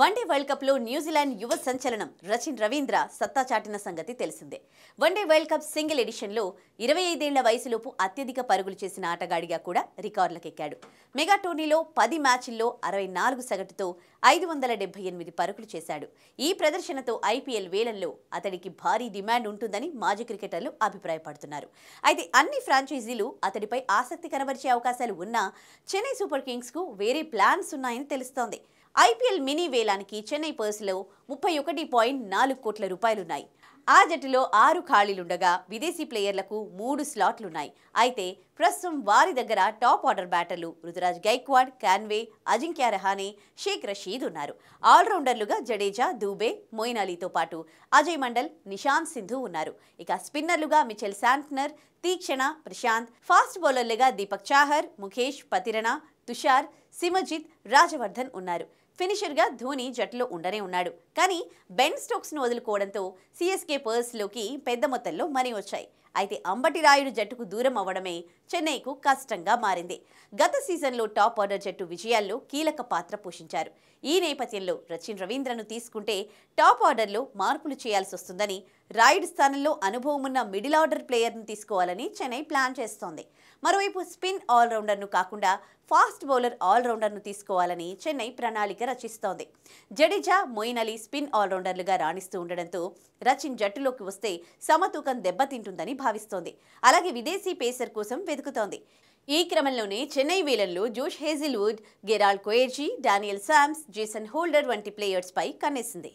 one day world కప్లో New Zealand యువ సంచలనం రచిన్ రవీంద్ర సత్తా చాటిన సంగతి తెలిసిందే వన్డే వరల్డ్ కప్ సింగిల్ ఎడిషన్లో ఇరవై ఐదేళ్ల వయసులోపు అత్యధిక పరుగులు చేసిన ఆటగాడిగా కూడా రికార్డులకెక్కాడు మెగా టోర్నీలో పది మ్యాచ్ల్లో అరవై నాలుగు సగటుతో ఐదు వందల డెబ్బై ఎనిమిది పరుగులు చేశాడు ఈ ప్రదర్శనతో ఐపీఎల్ వేలంలో అతడికి భారీ డిమాండ్ ఉంటుందని మాజీ క్రికెటర్లు అభిప్రాయపడుతున్నారు అయితే అన్ని ఫ్రాంచైజీలు అతడిపై ఆసక్తి కనబరిచే అవకాశాలు ఉన్నా చెన్నై సూపర్ కింగ్స్కు వేరే ప్లాన్స్ ఉన్నాయని తెలుస్తోంది ఐపీఎల్ మినీ వేలానికి చెన్నై పర్స్లో ముప్పై ఒకటి పాయింట్ నాలుగు కోట్ల రూపాయలున్నాయి ఆ జట్టులో ఆరు ఖాళీలుండగా విదేశీ ప్లేయర్లకు మూడు స్లాట్లున్నాయి అయితే ప్రస్తుతం వారి దగ్గర టాప్ ఆర్డర్ బ్యాటర్లు రుతురాజ్ గైక్వాడ్ క్యాన్వే అజింక్య రహానే షేక్ రషీద్ ఉన్నారు ఆల్రౌండర్లుగా జడేజా దూబే మొయిన్ అలీతో పాటు అజయ్ మండల్ నిషాంత్ సింధు ఉన్నారు ఇక స్పిన్నర్లుగా Mitchell Santner Theekshana Prashant fast బౌలర్లుగా దీపక్ చాహర్ ముఖేష్ పతిరణ తుషార్ సిమజిత్ రాజవర్ధన్ ఉన్నారు ఫినిషర్గా ధోని జట్టులో ఉండనే ఉన్నాడు కానీ బెన్ స్టోక్స్ను వదులుకోవడంతో సిఎస్కే పర్స్లోకి పెద్ద మొత్తంలో మనీ వచ్చాయి అయితే అంబటి రాయుడు జట్టుకు దూరం అవ్వడమే చెన్నైకు కష్టంగా మారింది గత సీజన్లో టాప్ ఆర్డర్ జట్టు విజయాల్లో కీలక పాత్ర పోషించారు ఈ నేపథ్యంలో రచిన్ రవీంద్రను తీసుకుంటే టాప్ ఆర్డర్లో మార్పులు చేయాల్సి వస్తుందని రైడ్ స్థానంలో అనుభవం ఉన్న మిడిల్ ఆర్డర్ ప్లేయర్ను తీసుకోవాలని చెన్నై ప్లాన్ చేస్తోంది మరోవైపు స్పిన్ ఆల్రౌండర్ను కాకుండా ఫాస్ట్ బౌలర్ ఆల్రౌండర్ను తీసుకోవాలని చెన్నై ప్రణాళిక రచిస్తోంది జడేజా మొయిన్ అలీ స్పిన్ ఆల్రౌండర్లుగా రాణిస్తూ ఉండడంతో రచిన్ జట్టులోకి వస్తే సమతూకం దెబ్బతింటుందని భావిస్తోంది అలాగే విదేశీ పేసర్ కోసం వెతుకుతోంది ఈ క్రమంలోనే చెన్నై వేలంలో Josh Hazlewood Gerald Coetzee Daniel Sams Jason Holder వంటి ప్లేయర్స్పై కన్నేసింది